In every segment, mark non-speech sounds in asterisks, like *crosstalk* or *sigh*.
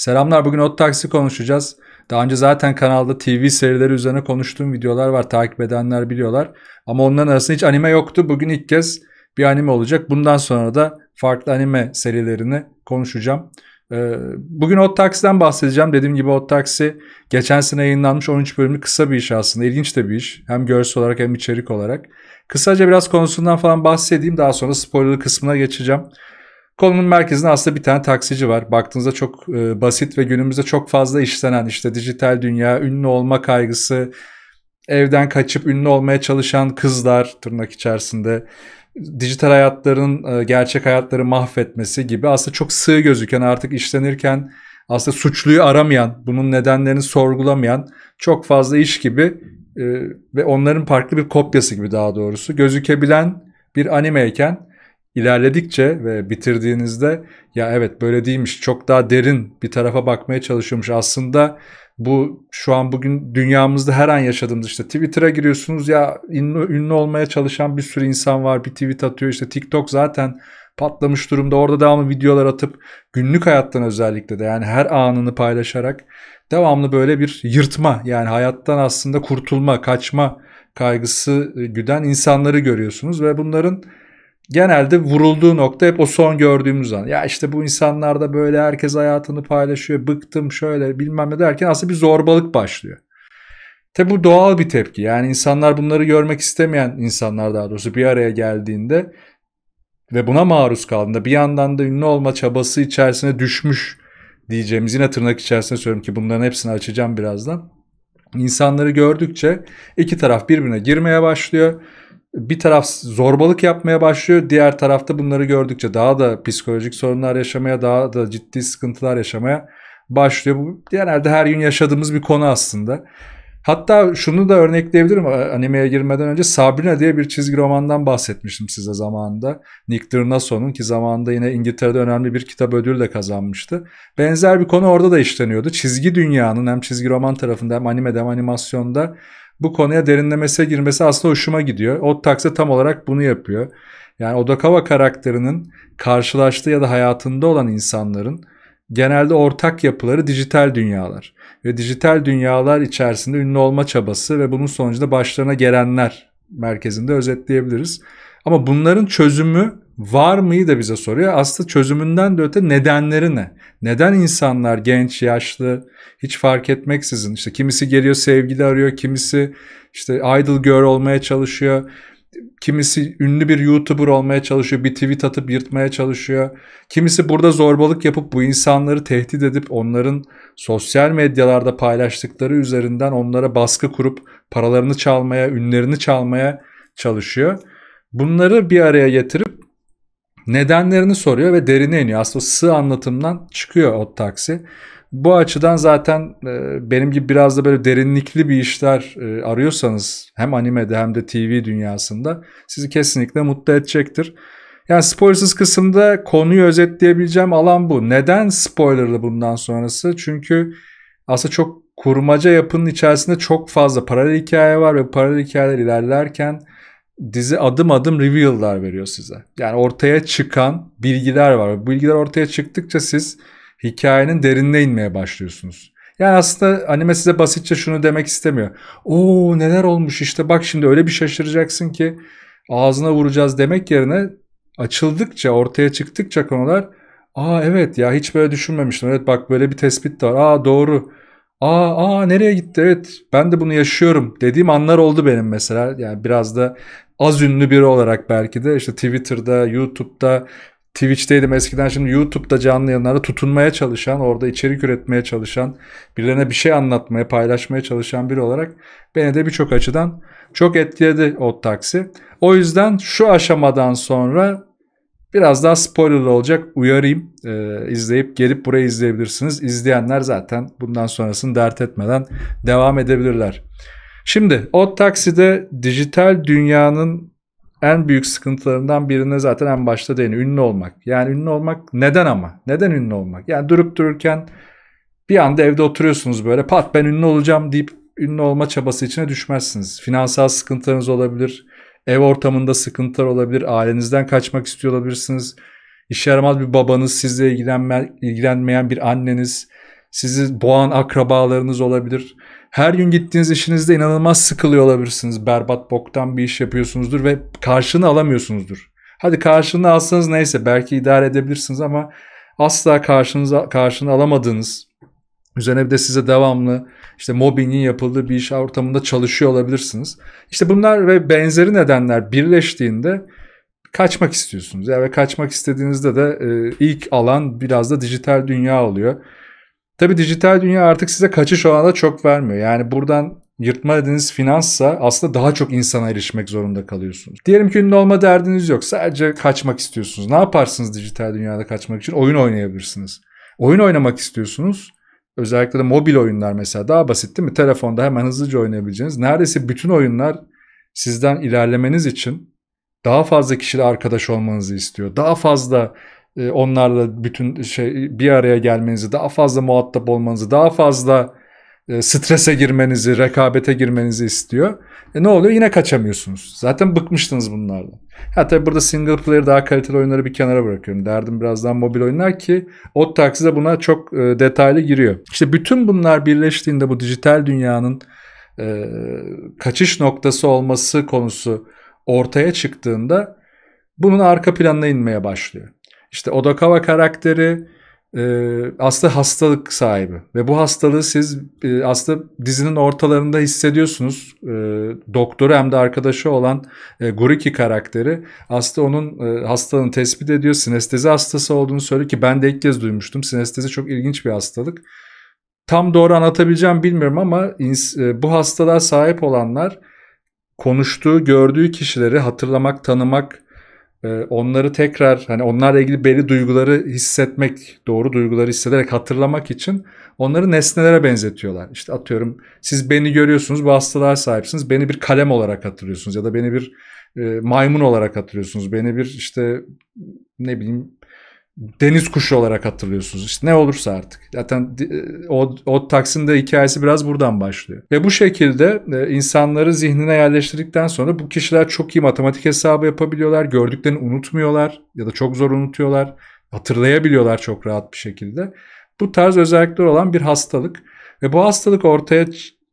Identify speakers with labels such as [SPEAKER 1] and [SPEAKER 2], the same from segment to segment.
[SPEAKER 1] Selamlar bugün ot taksi konuşacağız. Daha önce zaten kanalda TV serileri üzerine konuştuğum videolar var takip edenler biliyorlar. Ama onların arasında hiç anime yoktu. Bugün ilk kez bir anime olacak. Bundan sonra da farklı anime serilerini konuşacağım. Ee, bugün Hot Taxi'den bahsedeceğim. Dediğim gibi Hot Taxi geçen sene yayınlanmış 13 bölümlü kısa bir iş aslında. İlginç de bir iş. Hem görsel olarak hem içerik olarak. Kısaca biraz konusundan falan bahsedeyim. Daha sonra spoiler kısmına geçeceğim. Konunun merkezinde aslında bir tane taksici var. Baktığınızda çok e, basit ve günümüzde çok fazla işlenen işte dijital dünya, ünlü olma kaygısı, evden kaçıp ünlü olmaya çalışan kızlar tırnak içerisinde dijital hayatların e, gerçek hayatları mahvetmesi gibi aslında çok sığ gözüken artık işlenirken aslında suçluyu aramayan, bunun nedenlerini sorgulamayan çok fazla iş gibi e, ve onların farklı bir kopyası gibi daha doğrusu gözükebilen bir animeyken ilerledikçe ve bitirdiğinizde ya evet böyle değilmiş çok daha derin bir tarafa bakmaya çalışıyormuş aslında bu şu an bugün dünyamızda her an yaşadığımız işte Twitter'a giriyorsunuz ya ünlü, ünlü olmaya çalışan bir sürü insan var bir tweet atıyor işte TikTok zaten patlamış durumda orada devamlı videolar atıp günlük hayattan özellikle de yani her anını paylaşarak devamlı böyle bir yırtma yani hayattan aslında kurtulma kaçma kaygısı güden insanları görüyorsunuz ve bunların genelde vurulduğu nokta hep o son gördüğümüz an. Ya işte bu insanlar da böyle herkes hayatını paylaşıyor, bıktım şöyle bilmem ne derken aslında bir zorbalık başlıyor. Tabi bu doğal bir tepki. Yani insanlar bunları görmek istemeyen insanlar daha doğrusu bir araya geldiğinde ve buna maruz kaldığında bir yandan da ünlü olma çabası içerisine düşmüş diyeceğimiz yine tırnak içerisinde söylüyorum ki bunların hepsini açacağım birazdan. İnsanları gördükçe iki taraf birbirine girmeye başlıyor bir taraf zorbalık yapmaya başlıyor. Diğer tarafta bunları gördükçe daha da psikolojik sorunlar yaşamaya, daha da ciddi sıkıntılar yaşamaya başlıyor. Bu genelde her gün yaşadığımız bir konu aslında. Hatta şunu da örnekleyebilirim animeye girmeden önce Sabrina diye bir çizgi romandan bahsetmiştim size zamanında. Nick Dernason'un ki zamanında yine İngiltere'de önemli bir kitap ödülü de kazanmıştı. Benzer bir konu orada da işleniyordu. Çizgi dünyanın hem çizgi roman tarafında hem animede hem animasyonda bu konuya derinlemesine girmesi aslında hoşuma gidiyor. O taksi tam olarak bunu yapıyor. Yani Odakawa karakterinin karşılaştığı ya da hayatında olan insanların genelde ortak yapıları dijital dünyalar. Ve dijital dünyalar içerisinde ünlü olma çabası ve bunun sonucunda başlarına gelenler merkezinde özetleyebiliriz. Ama bunların çözümü var mıyı da bize soruyor. Aslında çözümünden de öte nedenleri ne? Neden insanlar genç, yaşlı hiç fark etmeksizin işte kimisi geliyor sevgili arıyor, kimisi işte idol girl olmaya çalışıyor. Kimisi ünlü bir YouTuber olmaya çalışıyor, bir tweet atıp yırtmaya çalışıyor. Kimisi burada zorbalık yapıp bu insanları tehdit edip onların sosyal medyalarda paylaştıkları üzerinden onlara baskı kurup paralarını çalmaya, ünlerini çalmaya çalışıyor. Bunları bir araya getirip nedenlerini soruyor ve derine iniyor. Aslında sığ anlatımdan çıkıyor o taksi. Bu açıdan zaten e, benim gibi biraz da böyle derinlikli bir işler e, arıyorsanız hem animede hem de TV dünyasında sizi kesinlikle mutlu edecektir. Yani spoilersız kısımda konuyu özetleyebileceğim alan bu. Neden spoilerlı bundan sonrası? Çünkü aslında çok kurmaca yapının içerisinde çok fazla paralel hikaye var ve paralel hikayeler ilerlerken dizi adım adım reveal'lar veriyor size. Yani ortaya çıkan bilgiler var. Bu bilgiler ortaya çıktıkça siz hikayenin derinine inmeye başlıyorsunuz. Yani aslında anime size basitçe şunu demek istemiyor. Oo neler olmuş işte bak şimdi öyle bir şaşıracaksın ki ağzına vuracağız demek yerine açıldıkça ortaya çıktıkça konular aa evet ya hiç böyle düşünmemiştim. Evet bak böyle bir tespit de var. Aa doğru. Aa, aa nereye gitti evet ben de bunu yaşıyorum dediğim anlar oldu benim mesela. Yani biraz da az ünlü biri olarak belki de işte Twitter'da, YouTube'da Twitch'teydim eskiden şimdi YouTube'da canlı yayınlarda tutunmaya çalışan, orada içerik üretmeye çalışan, birilerine bir şey anlatmaya, paylaşmaya çalışan biri olarak beni de birçok açıdan çok etkiledi o taksi. O yüzden şu aşamadan sonra Biraz daha spoiler olacak uyarayım. Ee, izleyip gelip buraya izleyebilirsiniz. İzleyenler zaten bundan sonrasını dert etmeden devam edebilirler. Şimdi o takside dijital dünyanın en büyük sıkıntılarından birine zaten en başta değiniyor. Ünlü olmak. Yani ünlü olmak neden ama? Neden ünlü olmak? Yani durup dururken bir anda evde oturuyorsunuz böyle pat ben ünlü olacağım deyip ünlü olma çabası içine düşmezsiniz. Finansal sıkıntılarınız olabilir. Ev ortamında sıkıntılar olabilir. Ailenizden kaçmak istiyor olabilirsiniz. İşe yaramaz bir babanız, sizle ilgilenme, ilgilenmeyen bir anneniz, sizi boğan akrabalarınız olabilir. Her gün gittiğiniz işinizde inanılmaz sıkılıyor olabilirsiniz. Berbat boktan bir iş yapıyorsunuzdur ve karşını alamıyorsunuzdur. Hadi karşını alsanız neyse belki idare edebilirsiniz ama asla karşınıza karşını alamadığınız Üzerine bir de size devamlı işte mobbingin yapıldığı bir iş ortamında çalışıyor olabilirsiniz. İşte bunlar ve benzeri nedenler birleştiğinde kaçmak istiyorsunuz. yani ve kaçmak istediğinizde de e, ilk alan biraz da dijital dünya oluyor. Tabii dijital dünya artık size kaçış da çok vermiyor. Yani buradan yırtma dediğiniz finanssa aslında daha çok insana erişmek zorunda kalıyorsunuz. Diyelim ki ünlü olma derdiniz yok. Sadece kaçmak istiyorsunuz. Ne yaparsınız dijital dünyada kaçmak için? Oyun oynayabilirsiniz. Oyun oynamak istiyorsunuz. Özellikle de mobil oyunlar mesela daha basit değil mi? Telefonda hemen hızlıca oynayabileceğiniz. Neredeyse bütün oyunlar sizden ilerlemeniz için daha fazla kişiyle arkadaş olmanızı istiyor. Daha fazla e, onlarla bütün şey bir araya gelmenizi, daha fazla muhatap olmanızı, daha fazla e, strese girmenizi, rekabete girmenizi istiyor. E ne oluyor? Yine kaçamıyorsunuz. Zaten bıkmıştınız bunlardan. Ha tabii burada single player daha kaliteli oyunları bir kenara bırakıyorum. Derdim birazdan mobil oyunlar ki o taksi de buna çok e, detaylı giriyor. İşte bütün bunlar birleştiğinde bu dijital dünyanın e, kaçış noktası olması konusu ortaya çıktığında bunun arka planına inmeye başlıyor. İşte Odakawa karakteri ee, aslında hastalık sahibi ve bu hastalığı siz e, aslında dizinin ortalarında hissediyorsunuz. Ee, doktoru hem de arkadaşı olan e, Guriki karakteri aslında onun e, hastalığını tespit ediyor. Sinestezi hastası olduğunu söylüyor ki ben de ilk kez duymuştum. Sinestezi çok ilginç bir hastalık. Tam doğru anlatabileceğim bilmiyorum ama bu hastalığa sahip olanlar konuştuğu, gördüğü kişileri hatırlamak, tanımak, ee, onları tekrar hani onlarla ilgili belli duyguları hissetmek, doğru duyguları hissederek hatırlamak için onları nesnelere benzetiyorlar. İşte atıyorum siz beni görüyorsunuz, bu hastalığa sahipsiniz. Beni bir kalem olarak hatırlıyorsunuz ya da beni bir e, maymun olarak hatırlıyorsunuz. Beni bir işte ne bileyim deniz kuşu olarak hatırlıyorsunuz. İşte ne olursa artık. Zaten e, o, o taksin de hikayesi biraz buradan başlıyor. Ve bu şekilde e, insanları zihnine yerleştirdikten sonra bu kişiler çok iyi matematik hesabı yapabiliyorlar. Gördüklerini unutmuyorlar ya da çok zor unutuyorlar. Hatırlayabiliyorlar çok rahat bir şekilde. Bu tarz özellikler olan bir hastalık. Ve bu hastalık ortaya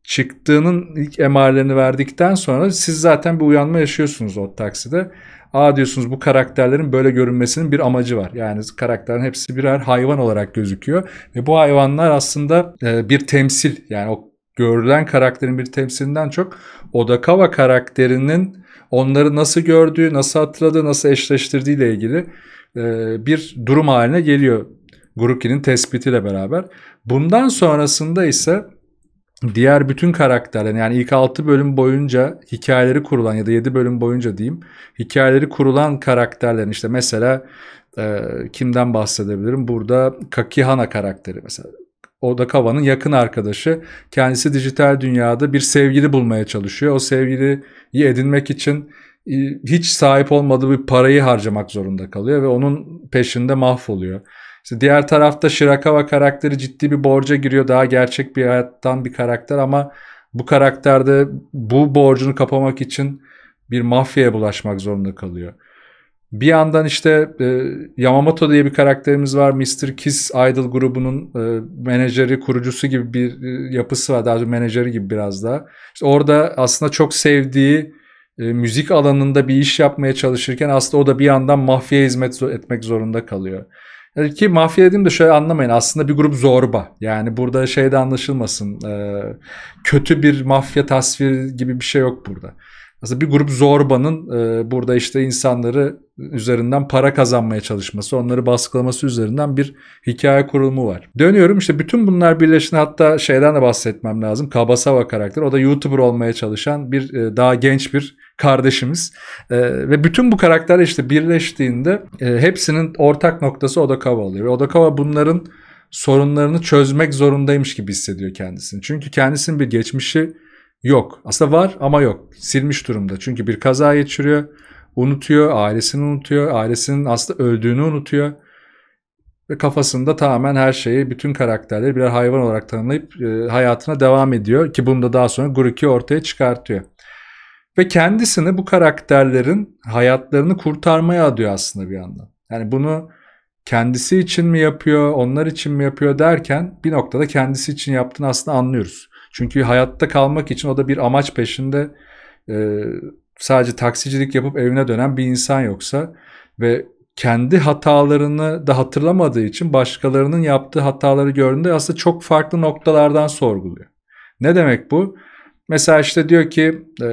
[SPEAKER 1] çıktığının ilk emarelerini verdikten sonra siz zaten bir uyanma yaşıyorsunuz o takside. Aa diyorsunuz bu karakterlerin böyle görünmesinin bir amacı var. Yani karakterin hepsi birer hayvan olarak gözüküyor. Ve bu hayvanlar aslında e, bir temsil. Yani o görülen karakterin bir temsilinden çok Odakawa karakterinin onları nasıl gördüğü, nasıl hatırladığı, nasıl eşleştirdiği ile ilgili e, bir durum haline geliyor Guruki'nin tespitiyle beraber. Bundan sonrasında ise diğer bütün karakterler yani ilk 6 bölüm boyunca hikayeleri kurulan ya da 7 bölüm boyunca diyeyim hikayeleri kurulan karakterlerin işte mesela e, kimden bahsedebilirim burada Kakihana karakteri mesela Oda Kava'nın yakın arkadaşı kendisi dijital dünyada bir sevgili bulmaya çalışıyor o sevgiliyi edinmek için e, hiç sahip olmadığı bir parayı harcamak zorunda kalıyor ve onun peşinde mahvoluyor. İşte diğer tarafta Shirakawa karakteri ciddi bir borca giriyor. Daha gerçek bir hayattan bir karakter ama bu karakterde bu borcunu kapamak için bir mafyaya bulaşmak zorunda kalıyor. Bir yandan işte e, Yamamoto diye bir karakterimiz var. Mr. Kiss Idol grubunun e, menajeri, kurucusu gibi bir e, yapısı var. Daha doğrusu menajeri gibi biraz daha. İşte orada aslında çok sevdiği e, müzik alanında bir iş yapmaya çalışırken aslında o da bir yandan mafyaya hizmet etmek zorunda kalıyor. Ki mafya dediğim de şöyle anlamayın aslında bir grup zorba. Yani burada şey de anlaşılmasın ee, kötü bir mafya tasviri gibi bir şey yok burada. Aslında bir grup zorbanın e, burada işte insanları üzerinden para kazanmaya çalışması, onları baskılaması üzerinden bir hikaye kurulumu var. Dönüyorum işte bütün bunlar birleşince hatta şeyden de bahsetmem lazım. Kabasava karakter o da YouTuber olmaya çalışan bir e, daha genç bir kardeşimiz. E, ve bütün bu karakterler işte birleştiğinde e, hepsinin ortak noktası Odakawa oluyor. Ve Odakawa bunların sorunlarını çözmek zorundaymış gibi hissediyor kendisini. Çünkü kendisinin bir geçmişi yok. Aslında var ama yok. Silmiş durumda. Çünkü bir kaza geçiriyor, unutuyor, ailesini unutuyor, ailesinin aslında öldüğünü unutuyor. Ve kafasında tamamen her şeyi, bütün karakterleri birer hayvan olarak tanımlayıp e, hayatına devam ediyor. Ki bunu da daha sonra Guruki ortaya çıkartıyor. Ve kendisini bu karakterlerin hayatlarını kurtarmaya adıyor aslında bir yandan. Yani bunu kendisi için mi yapıyor, onlar için mi yapıyor derken bir noktada kendisi için yaptığını aslında anlıyoruz. Çünkü hayatta kalmak için o da bir amaç peşinde e, sadece taksicilik yapıp evine dönen bir insan yoksa ve kendi hatalarını da hatırlamadığı için başkalarının yaptığı hataları gördüğünde aslında çok farklı noktalardan sorguluyor. Ne demek bu? Mesela işte diyor ki e,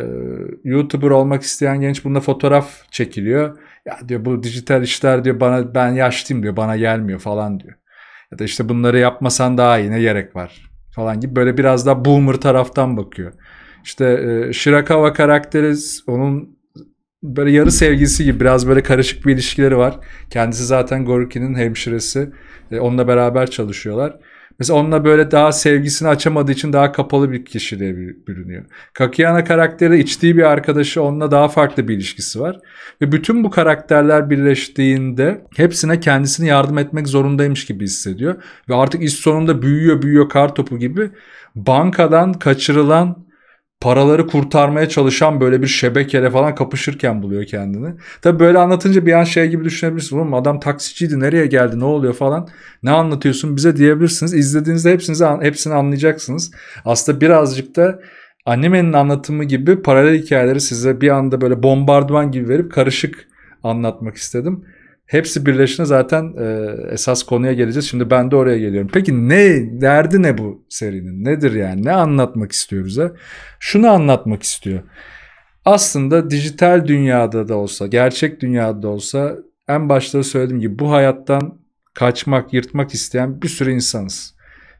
[SPEAKER 1] YouTuber olmak isteyen genç bununla fotoğraf çekiliyor. Ya diyor bu dijital işler diyor bana ben yaşlıyım diyor bana gelmiyor falan diyor. Ya da işte bunları yapmasan daha iyi ne gerek var falan gibi böyle biraz daha boomer taraftan bakıyor. İşte e, Shirakawa karakteri onun böyle yarı sevgilisi gibi biraz böyle karışık bir ilişkileri var. Kendisi zaten Goruki'nin hemşiresi. E, onunla beraber çalışıyorlar. Mesela onunla böyle daha sevgisini açamadığı için daha kapalı bir kişiliğe bürünüyor. Kakiyana karakteri içtiği bir arkadaşı onunla daha farklı bir ilişkisi var. Ve bütün bu karakterler birleştiğinde hepsine kendisini yardım etmek zorundaymış gibi hissediyor. Ve artık iş sonunda büyüyor büyüyor kar topu gibi bankadan kaçırılan paraları kurtarmaya çalışan böyle bir şebekele falan kapışırken buluyor kendini. Tabi böyle anlatınca bir an şey gibi düşünebilirsin. Oğlum adam taksiciydi nereye geldi ne oluyor falan. Ne anlatıyorsun bize diyebilirsiniz. İzlediğinizde hepsini, hepsini anlayacaksınız. Aslında birazcık da animenin anlatımı gibi paralel hikayeleri size bir anda böyle bombardıman gibi verip karışık anlatmak istedim. Hepsi birleşince zaten e, esas konuya geleceğiz. Şimdi ben de oraya geliyorum. Peki ne derdi ne bu serinin? Nedir yani? Ne anlatmak istiyor bize? Şunu anlatmak istiyor. Aslında dijital dünyada da olsa, gerçek dünyada da olsa en başta da söylediğim gibi bu hayattan kaçmak, yırtmak isteyen bir sürü insanız.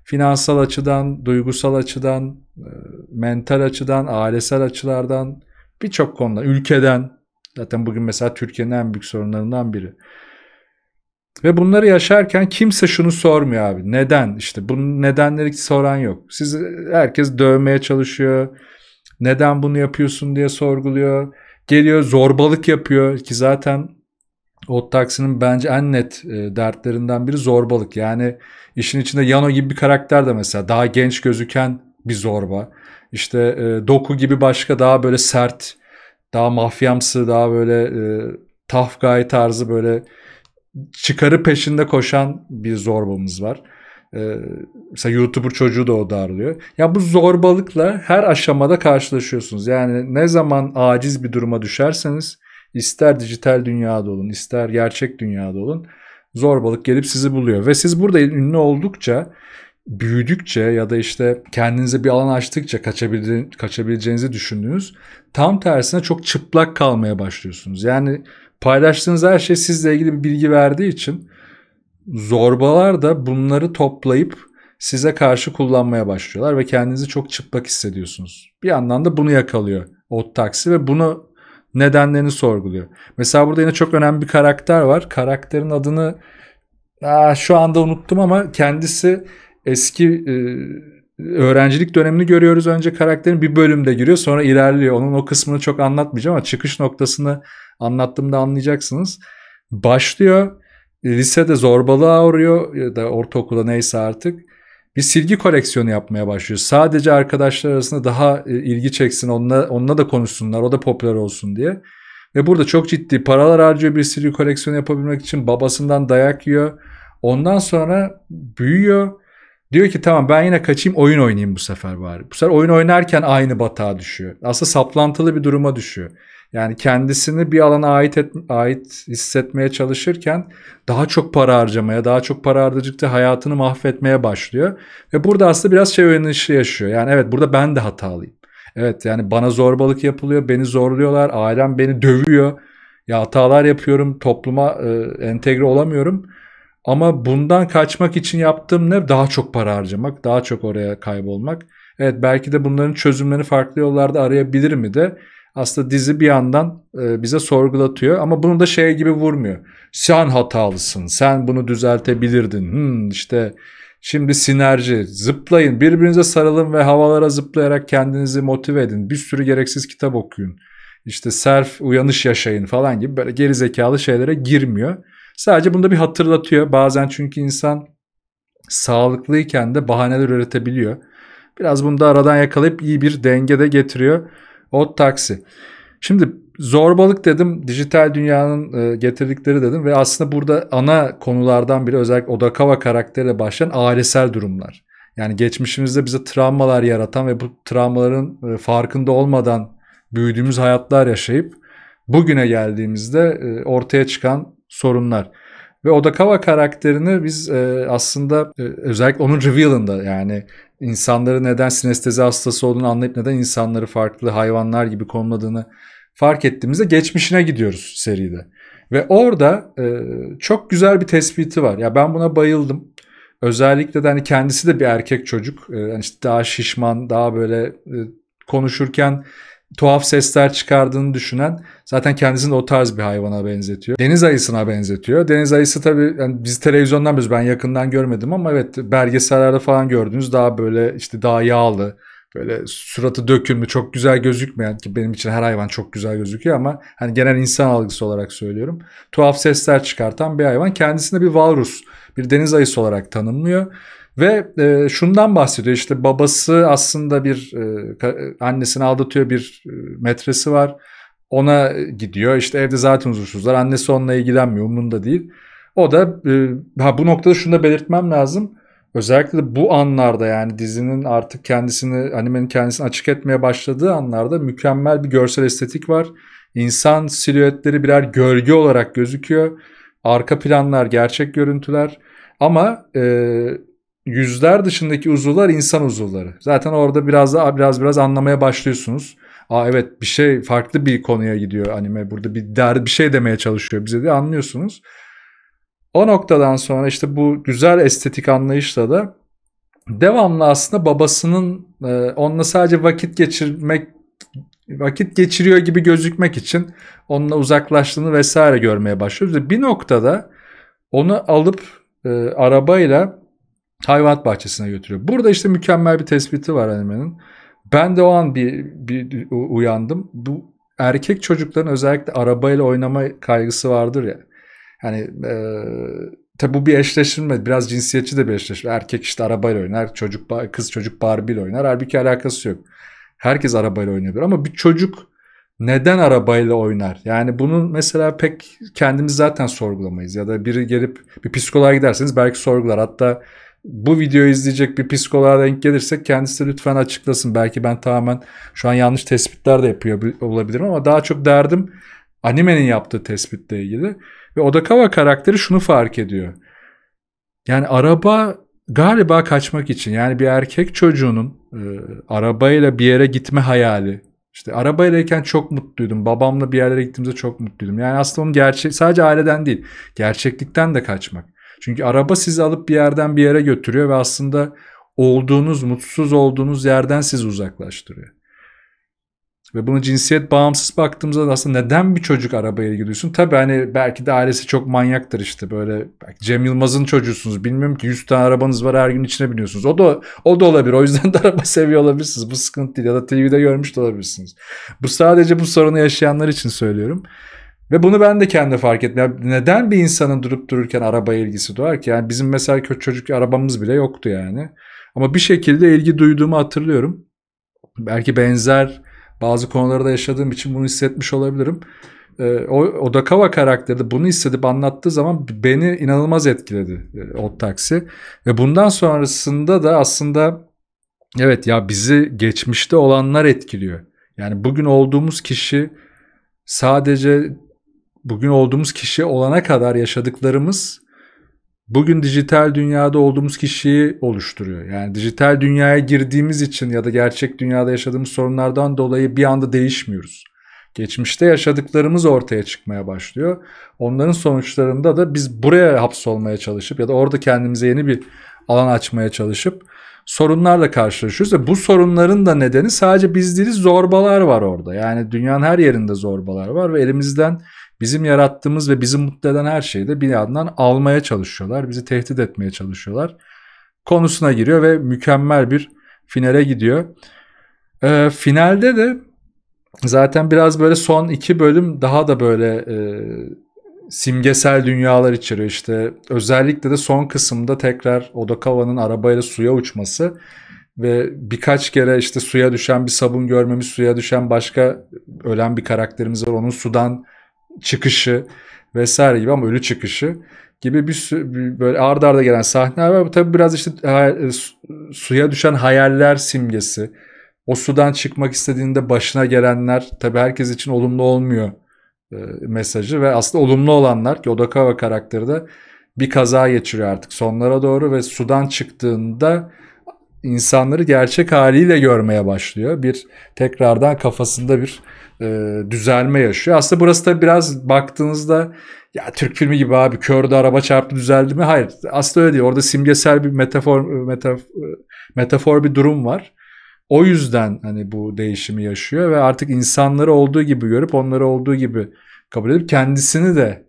[SPEAKER 1] Finansal açıdan, duygusal açıdan, e, mental açıdan, ailesel açılardan birçok konuda, ülkeden Zaten bugün mesela Türkiye'nin en büyük sorunlarından biri. Ve bunları yaşarken kimse şunu sormuyor abi. Neden? İşte bunun nedenleri soran yok. Siz herkes dövmeye çalışıyor. Neden bunu yapıyorsun diye sorguluyor. Geliyor zorbalık yapıyor ki zaten o taksinin bence en net e, dertlerinden biri zorbalık. Yani işin içinde Yano gibi bir karakter de mesela daha genç gözüken bir zorba. İşte e, Doku gibi başka daha böyle sert daha mafyamsı, daha böyle e, tough guy tarzı böyle çıkarı peşinde koşan bir zorbamız var. Ee, mesela YouTuber çocuğu da o darlıyor. Ya bu zorbalıkla her aşamada karşılaşıyorsunuz. Yani ne zaman aciz bir duruma düşerseniz ister dijital dünyada olun ister gerçek dünyada olun zorbalık gelip sizi buluyor. Ve siz burada ünlü oldukça büyüdükçe ya da işte kendinize bir alan açtıkça kaçabile kaçabileceğinizi düşündüğünüz tam tersine çok çıplak kalmaya başlıyorsunuz. Yani paylaştığınız her şey sizle ilgili bir bilgi verdiği için zorbalar da bunları toplayıp size karşı kullanmaya başlıyorlar ve kendinizi çok çıplak hissediyorsunuz. Bir yandan da bunu yakalıyor o Taksi ve bunu nedenlerini sorguluyor. Mesela burada yine çok önemli bir karakter var. Karakterin adını aa, şu anda unuttum ama kendisi eski e, öğrencilik dönemini görüyoruz. Önce karakterin bir bölümde giriyor sonra ilerliyor. Onun o kısmını çok anlatmayacağım ama çıkış noktasını anlattığımda anlayacaksınız. Başlıyor lisede zorbalığa uğruyor ya da ortaokulda neyse artık. Bir silgi koleksiyonu yapmaya başlıyor. Sadece arkadaşlar arasında daha e, ilgi çeksin, onunla, onunla da konuşsunlar, o da popüler olsun diye. Ve burada çok ciddi paralar harcıyor bir silgi koleksiyonu yapabilmek için. Babasından dayak yiyor. Ondan sonra büyüyor Diyor ki tamam ben yine kaçayım oyun oynayayım bu sefer bari. Bu sefer oyun oynarken aynı batağa düşüyor. Aslında saplantılı bir duruma düşüyor. Yani kendisini bir alana ait et, ait hissetmeye çalışırken daha çok para harcamaya, daha çok para harcadıkça hayatını mahvetmeye başlıyor. Ve burada aslında biraz şey oynayışı yaşıyor. Yani evet burada ben de hatalıyım. Evet yani bana zorbalık yapılıyor, beni zorluyorlar, ailem beni dövüyor. Ya hatalar yapıyorum, topluma e, entegre olamıyorum. Ama bundan kaçmak için yaptığım ne? Daha çok para harcamak, daha çok oraya kaybolmak. Evet belki de bunların çözümlerini farklı yollarda arayabilir mi de aslında dizi bir yandan e, bize sorgulatıyor ama bunu da şey gibi vurmuyor. Sen hatalısın, sen bunu düzeltebilirdin. Hmm, işte şimdi sinerji, zıplayın, birbirinize sarılın ve havalara zıplayarak kendinizi motive edin. Bir sürü gereksiz kitap okuyun. İşte self uyanış yaşayın falan gibi böyle gerizekalı şeylere girmiyor. Sadece bunu da bir hatırlatıyor. Bazen çünkü insan sağlıklıyken de bahaneler üretebiliyor. Biraz bunu da aradan yakalayıp iyi bir denge de getiriyor o taksi. Şimdi zorbalık dedim, dijital dünyanın e, getirdikleri dedim ve aslında burada ana konulardan biri özellikle Odakawa karakteriyle başlayan ailesel durumlar. Yani geçmişimizde bize travmalar yaratan ve bu travmaların e, farkında olmadan büyüdüğümüz hayatlar yaşayıp bugüne geldiğimizde e, ortaya çıkan sorunlar. Ve Odakawa karakterini biz e, aslında e, özellikle onun reveal'ında yani insanları neden sinestezi hastası olduğunu anlayıp neden insanları farklı hayvanlar gibi konmadığını fark ettiğimizde geçmişine gidiyoruz seride. Ve orada e, çok güzel bir tespiti var. Ya ben buna bayıldım. Özellikle de hani kendisi de bir erkek çocuk. E, yani işte daha şişman, daha böyle e, konuşurken tuhaf sesler çıkardığını düşünen zaten kendisini de o tarz bir hayvana benzetiyor. Deniz ayısına benzetiyor. Deniz ayısı tabii yani biz televizyondan biz ben yakından görmedim ama evet belgesellerde falan gördünüz daha böyle işte daha yağlı böyle suratı dökülmüş, çok güzel gözükmeyen ki benim için her hayvan çok güzel gözüküyor ama hani genel insan algısı olarak söylüyorum. Tuhaf sesler çıkartan bir hayvan kendisini bir valrus bir deniz ayısı olarak tanımlıyor. Ve e, şundan bahsediyor işte babası aslında bir e, e annesini aldatıyor bir e, metresi var. Ona e, gidiyor işte evde zaten huzursuzlar annesi onunla ilgilenmiyor umurunda değil. O da e, ha bu noktada şunu da belirtmem lazım. Özellikle bu anlarda yani dizinin artık kendisini animenin kendisini açık etmeye başladığı anlarda mükemmel bir görsel estetik var. İnsan silüetleri birer gölge olarak gözüküyor. Arka planlar, gerçek görüntüler ama e, yüzler dışındaki uzuvlar insan uzuvları. Zaten orada biraz daha biraz biraz anlamaya başlıyorsunuz. Aa evet bir şey farklı bir konuya gidiyor anime. Burada bir der bir şey demeye çalışıyor bize de anlıyorsunuz. O noktadan sonra işte bu güzel estetik anlayışla da devamlı aslında babasının e, onunla sadece vakit geçirmek vakit geçiriyor gibi gözükmek için onunla uzaklaştığını vesaire görmeye başlıyoruz. Bir noktada onu alıp e, arabayla hayvanat bahçesine götürüyor. Burada işte mükemmel bir tespiti var animenin. Ben de o an bir, bir uyandım. Bu erkek çocukların özellikle arabayla oynama kaygısı vardır ya. Hani e, tabi bu bir eşleştirme. Biraz cinsiyetçi de bir eşleştirme. Erkek işte arabayla oynar. çocuk Kız çocuk Barbie'yle oynar. Halbuki alakası yok. Herkes arabayla oynayabilir ama bir çocuk neden arabayla oynar? Yani bunu mesela pek kendimiz zaten sorgulamayız. Ya da biri gelip bir psikoloğa giderseniz belki sorgular. Hatta bu videoyu izleyecek bir psikoloğa denk gelirse kendisi lütfen açıklasın. Belki ben tamamen şu an yanlış tespitler de yapıyor olabilirim ama daha çok derdim animenin yaptığı tespitle ilgili. Ve Odakawa karakteri şunu fark ediyor. Yani araba galiba kaçmak için yani bir erkek çocuğunun e, arabayla bir yere gitme hayali. İşte arabayla'yken çok mutluydum. Babamla bir yerlere gittiğimizde çok mutluydum. Yani aslında onun gerçek sadece aileden değil, gerçeklikten de kaçmak. Çünkü araba sizi alıp bir yerden bir yere götürüyor ve aslında olduğunuz, mutsuz olduğunuz yerden sizi uzaklaştırıyor. Ve bunu cinsiyet bağımsız baktığımızda da aslında neden bir çocuk arabaya gidiyorsun? duysun? Tabii hani belki de ailesi çok manyaktır işte böyle Cem Yılmaz'ın çocuğusunuz. Bilmiyorum ki 100 tane arabanız var her gün içine biniyorsunuz. O da o da olabilir. O yüzden de araba seviyor olabilirsiniz. Bu sıkıntı değil ya da TV'de görmüş de olabilirsiniz. Bu sadece bu sorunu yaşayanlar için söylüyorum. Ve bunu ben de kendi fark ettim. Yani neden bir insanın durup dururken araba ilgisi doğar ki? Yani bizim mesela kötü çocuk arabamız bile yoktu yani. Ama bir şekilde ilgi duyduğumu hatırlıyorum. Belki benzer bazı konularda yaşadığım için bunu hissetmiş olabilirim. Ee, o Odakawa karakteri de bunu hissedip anlattığı zaman beni inanılmaz etkiledi e, o taksi. Ve bundan sonrasında da aslında evet ya bizi geçmişte olanlar etkiliyor. Yani bugün olduğumuz kişi sadece bugün olduğumuz kişi olana kadar yaşadıklarımız bugün dijital dünyada olduğumuz kişiyi oluşturuyor. Yani dijital dünyaya girdiğimiz için ya da gerçek dünyada yaşadığımız sorunlardan dolayı bir anda değişmiyoruz. Geçmişte yaşadıklarımız ortaya çıkmaya başlıyor. Onların sonuçlarında da biz buraya hapsolmaya çalışıp ya da orada kendimize yeni bir alan açmaya çalışıp sorunlarla karşılaşıyoruz ve bu sorunların da nedeni sadece biz değiliz zorbalar var orada. Yani dünyanın her yerinde zorbalar var ve elimizden Bizim yarattığımız ve bizi mutlu eden her şeyi de bir yandan almaya çalışıyorlar. Bizi tehdit etmeye çalışıyorlar. Konusuna giriyor ve mükemmel bir finale gidiyor. E, finalde de zaten biraz böyle son iki bölüm daha da böyle e, simgesel dünyalar içeriyor işte. Özellikle de son kısımda tekrar Odakawa'nın arabayla suya uçması ve birkaç kere işte suya düşen bir sabun görmemiz, suya düşen başka ölen bir karakterimiz var. Onun sudan çıkışı vesaire gibi ama ölü çıkışı gibi bir, sü- bir böyle ardarda arda gelen sahneler var. Bu tabii biraz işte e, suya düşen hayaller simgesi. O sudan çıkmak istediğinde başına gelenler tabii herkes için olumlu olmuyor e, mesajı ve aslında olumlu olanlar ki Odakawa karakteri de bir kaza geçiriyor artık sonlara doğru ve sudan çıktığında insanları gerçek haliyle görmeye başlıyor. Bir tekrardan kafasında bir e, düzelme yaşıyor. Aslında burası da biraz baktığınızda ya Türk filmi gibi abi kördü araba çarptı düzeldi mi? Hayır aslında öyle değil. Orada simgesel bir metafor, e, metafor, e, metafor bir durum var. O yüzden hani bu değişimi yaşıyor ve artık insanları olduğu gibi görüp onları olduğu gibi kabul edip kendisini de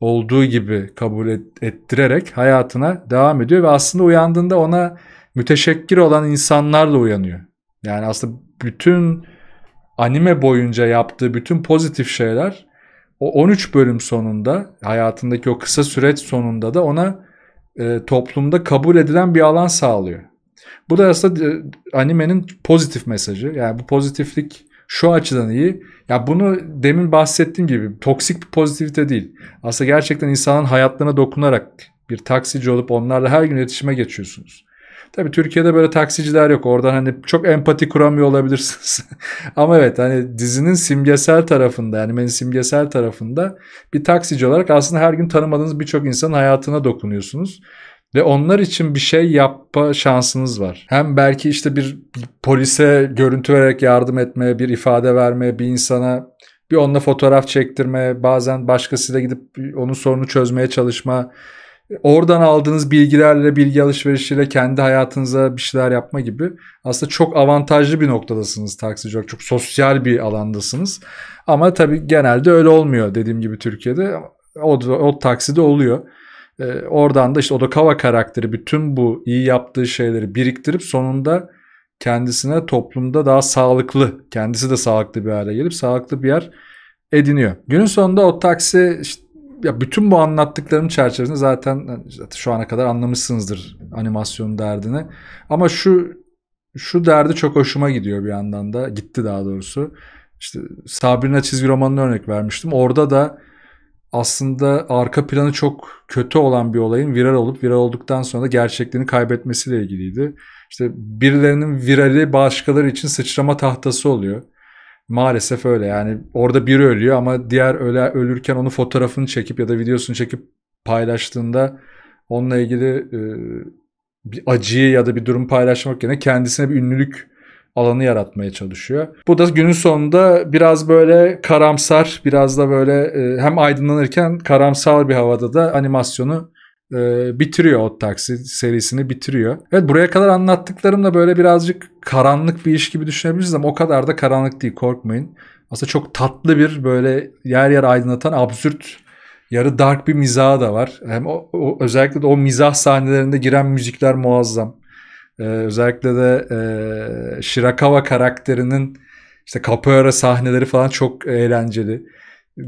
[SPEAKER 1] olduğu gibi kabul ettirerek hayatına devam ediyor ve aslında uyandığında ona müteşekkir olan insanlarla uyanıyor. Yani aslında bütün anime boyunca yaptığı bütün pozitif şeyler o 13 bölüm sonunda hayatındaki o kısa süreç sonunda da ona e, toplumda kabul edilen bir alan sağlıyor. Bu da aslında e, animenin pozitif mesajı. Yani bu pozitiflik şu açıdan iyi. Ya bunu demin bahsettiğim gibi toksik bir pozitivite değil. Aslında gerçekten insanın hayatlarına dokunarak bir taksici olup onlarla her gün iletişime geçiyorsunuz. Tabi Türkiye'de böyle taksiciler yok. Oradan hani çok empati kuramıyor olabilirsiniz. *laughs* Ama evet hani dizinin simgesel tarafında yani benim simgesel tarafında bir taksici olarak aslında her gün tanımadığınız birçok insanın hayatına dokunuyorsunuz. Ve onlar için bir şey yapma şansınız var. Hem belki işte bir polise görüntü vererek yardım etmeye, bir ifade vermeye, bir insana bir onunla fotoğraf çektirmeye bazen başkasıyla gidip onun sorunu çözmeye çalışma oradan aldığınız bilgilerle bilgi alışverişiyle kendi hayatınıza bir şeyler yapma gibi aslında çok avantajlı bir noktadasınız taksici olarak. Çok sosyal bir alandasınız. Ama tabii genelde öyle olmuyor dediğim gibi Türkiye'de. O, o takside oluyor. Ee, oradan da işte Odakawa karakteri bütün bu iyi yaptığı şeyleri biriktirip sonunda kendisine toplumda daha sağlıklı, kendisi de sağlıklı bir hale gelip sağlıklı bir yer ediniyor. Günün sonunda o taksi işte ya bütün bu anlattıklarım çerçevesinde zaten, şu ana kadar anlamışsınızdır animasyon derdini. Ama şu şu derdi çok hoşuma gidiyor bir yandan da. Gitti daha doğrusu. İşte Sabrina çizgi romanını örnek vermiştim. Orada da aslında arka planı çok kötü olan bir olayın viral olup viral olduktan sonra da gerçekliğini kaybetmesiyle ilgiliydi. İşte birilerinin virali başkaları için sıçrama tahtası oluyor. Maalesef öyle yani orada biri ölüyor ama diğer öle, ölürken onun fotoğrafını çekip ya da videosunu çekip paylaştığında onunla ilgili e, bir acıyı ya da bir durum paylaşmak yerine kendisine bir ünlülük alanı yaratmaya çalışıyor. Bu da günün sonunda biraz böyle karamsar, biraz da böyle e, hem aydınlanırken karamsar bir havada da animasyonu e, bitiriyor o taksi serisini bitiriyor. Evet buraya kadar anlattıklarım da böyle birazcık karanlık bir iş gibi düşünebilirsiniz ama o kadar da karanlık değil korkmayın. Aslında çok tatlı bir böyle yer yer aydınlatan absürt yarı dark bir mizahı da var. Hem o, o özellikle de o mizah sahnelerinde giren müzikler muazzam. Ee, özellikle de e, Shirakawa karakterinin işte Capoeira sahneleri falan çok eğlenceli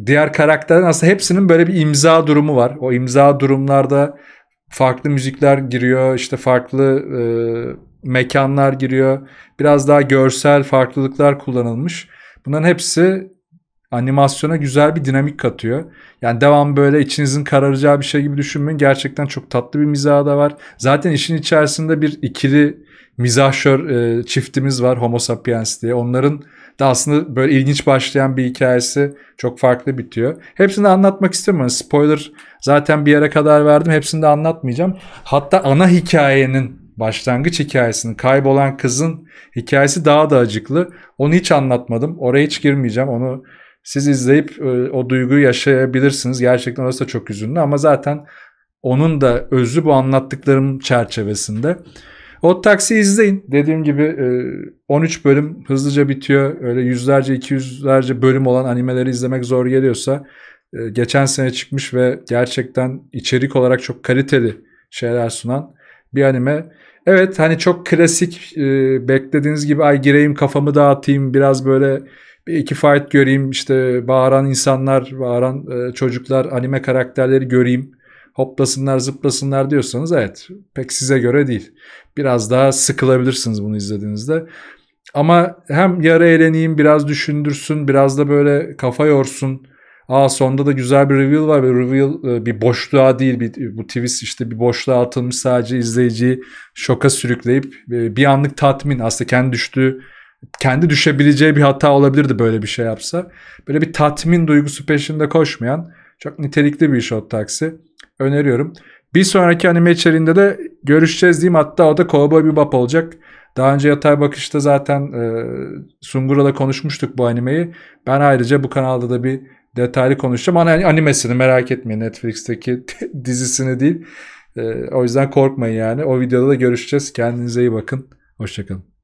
[SPEAKER 1] diğer karakterin aslında hepsinin böyle bir imza durumu var. O imza durumlarda farklı müzikler giriyor, işte farklı e, mekanlar giriyor. Biraz daha görsel farklılıklar kullanılmış. Bunların hepsi animasyona güzel bir dinamik katıyor. Yani devam böyle içinizin kararacağı bir şey gibi düşünmeyin. Gerçekten çok tatlı bir mizahı da var. Zaten işin içerisinde bir ikili mizahşör e, çiftimiz var Homo sapiens diye. Onların de aslında böyle ilginç başlayan bir hikayesi çok farklı bitiyor. Hepsini anlatmak istemiyorum. Spoiler zaten bir yere kadar verdim. Hepsini de anlatmayacağım. Hatta ana hikayenin başlangıç hikayesinin kaybolan kızın hikayesi daha da acıklı. Onu hiç anlatmadım. Oraya hiç girmeyeceğim. Onu siz izleyip e, o duyguyu yaşayabilirsiniz. Gerçekten orası da çok üzünlü ama zaten onun da özü bu anlattıklarım çerçevesinde. O taksi izleyin. Dediğim gibi 13 e, bölüm hızlıca bitiyor. Öyle yüzlerce, iki yüzlerce bölüm olan animeleri izlemek zor geliyorsa e, geçen sene çıkmış ve gerçekten içerik olarak çok kaliteli şeyler sunan bir anime. Evet hani çok klasik e, beklediğiniz gibi ay gireyim kafamı dağıtayım biraz böyle bir iki fight göreyim işte bağıran insanlar bağıran çocuklar anime karakterleri göreyim hoplasınlar zıplasınlar diyorsanız evet pek size göre değil. Biraz daha sıkılabilirsiniz bunu izlediğinizde. Ama hem yarı eğleneyim biraz düşündürsün biraz da böyle kafa yorsun. Aa sonda da güzel bir reveal var. Bir reveal e, bir boşluğa değil bir, bu twist işte bir boşluğa atılmış sadece izleyiciyi şoka sürükleyip e, bir anlık tatmin aslında kendi düştüğü kendi düşebileceği bir hata olabilirdi böyle bir şey yapsa. Böyle bir tatmin duygusu peşinde koşmayan çok nitelikli bir iş taksi öneriyorum. Bir sonraki anime içeriğinde de görüşeceğiz diyeyim. Hatta o da Cowboy Bebop olacak. Daha önce Yatay Bakış'ta zaten e, Sungur'la konuşmuştuk bu animeyi. Ben ayrıca bu kanalda da bir detaylı konuşacağım. Ama animesini merak etmeyin. Netflix'teki *laughs* dizisini değil. E, o yüzden korkmayın yani. O videoda da görüşeceğiz. Kendinize iyi bakın. Hoşçakalın.